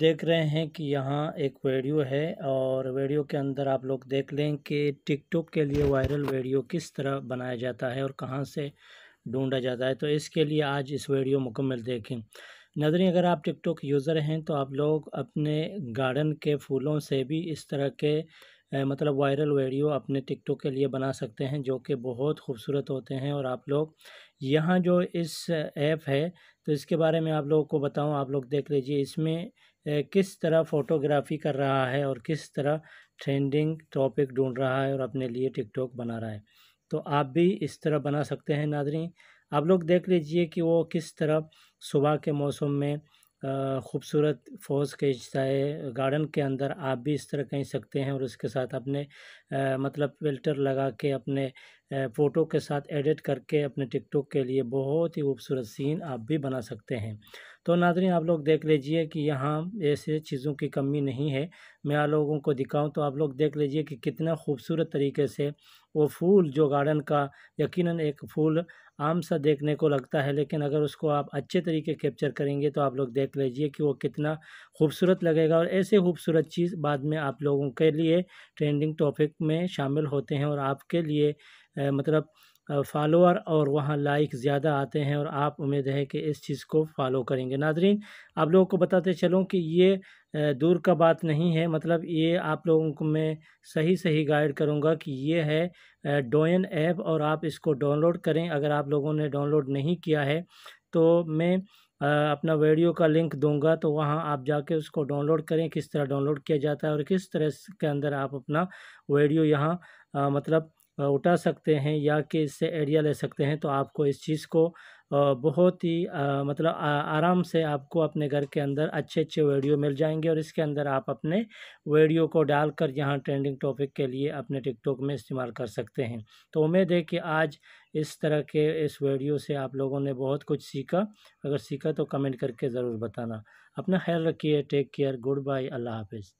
देख रहे हैं कि यहाँ एक वीडियो है और वीडियो के अंदर आप लोग देख लें कि टिकटॉक के लिए वायरल वीडियो किस तरह बनाया जाता है और कहाँ से ढूंढा जाता है तो इसके लिए आज इस वीडियो मुकम्मल देखें नजरें अगर आप टिकटॉक यूज़र हैं तो आप लोग अपने गार्डन के फूलों से भी इस तरह के मतलब वायरल वीडियो अपने टिकटॉक के लिए बना सकते हैं जो कि बहुत खूबसूरत होते हैं और आप लोग यहाँ जो इस ऐप है तो इसके बारे में आप लोगों को बताऊँ आप लोग देख लीजिए इसमें किस तरह फ़ोटोग्राफ़ी कर रहा है और किस तरह ट्रेंडिंग टॉपिक ढूंढ रहा है और अपने लिए टिकटॉक बना रहा है तो आप भी इस तरह बना सकते हैं नादरी आप लोग देख लीजिए कि वो किस तरह सुबह के मौसम में खूबसूरत फौज खींचता है गार्डन के अंदर आप भी इस तरह कहीं सकते हैं और उसके साथ अपने आ, मतलब फिल्टर लगा के अपने फ़ोटो के साथ एडिट करके अपने टिकटॉक के लिए बहुत ही खूबसूरत सीन आप भी बना सकते हैं तो नाजरीन आप लोग देख लीजिए कि यहाँ ऐसे चीज़ों की कमी नहीं है मैं आप लोगों को दिखाऊं तो आप लोग देख लीजिए कि कितना खूबसूरत तरीके से वो फूल जो गार्डन का यकीनन एक फूल आम सा देखने को लगता है लेकिन अगर उसको आप अच्छे तरीके कैप्चर करेंगे तो आप लोग देख लीजिए कि वो कितना खूबसूरत लगेगा और ऐसे खूबसूरत चीज़ बाद में आप लोगों के लिए ट्रेंडिंग टॉपिक में शामिल होते हैं और आपके लिए मतलब फॉलोअर और वहाँ लाइक ज़्यादा आते हैं और आप उम्मीद है कि इस चीज़ को फॉलो करेंगे नाजरीन आप लोगों को बताते चलूँ कि ये दूर का बात नहीं है मतलब ये आप लोगों को मैं सही सही गाइड करूँगा कि ये है डोयन ऐप और आप इसको डाउनलोड करें अगर आप लोगों ने डाउनलोड नहीं किया है तो मैं अपना वीडियो का लिंक दूंगा तो वहाँ आप जाके उसको डाउनलोड करें किस तरह डाउनलोड किया जाता है और किस तरह के अंदर आप अपना वीडियो यहाँ मतलब उठा सकते हैं या कि इससे आइडिया ले सकते हैं तो आपको इस चीज़ को बहुत ही मतलब आराम से आपको अपने घर के अंदर अच्छे अच्छे वीडियो मिल जाएंगे और इसके अंदर आप अपने वीडियो को डालकर यहाँ ट्रेंडिंग टॉपिक के लिए अपने टिकटॉक में इस्तेमाल कर सकते हैं तो उम्मीद है कि आज इस तरह के इस वीडियो से आप लोगों ने बहुत कुछ सीखा अगर सीखा तो कमेंट करके ज़रूर बताना अपना ख्याल रखिए टेक केयर गुड बाय अल्लाह हाफिज़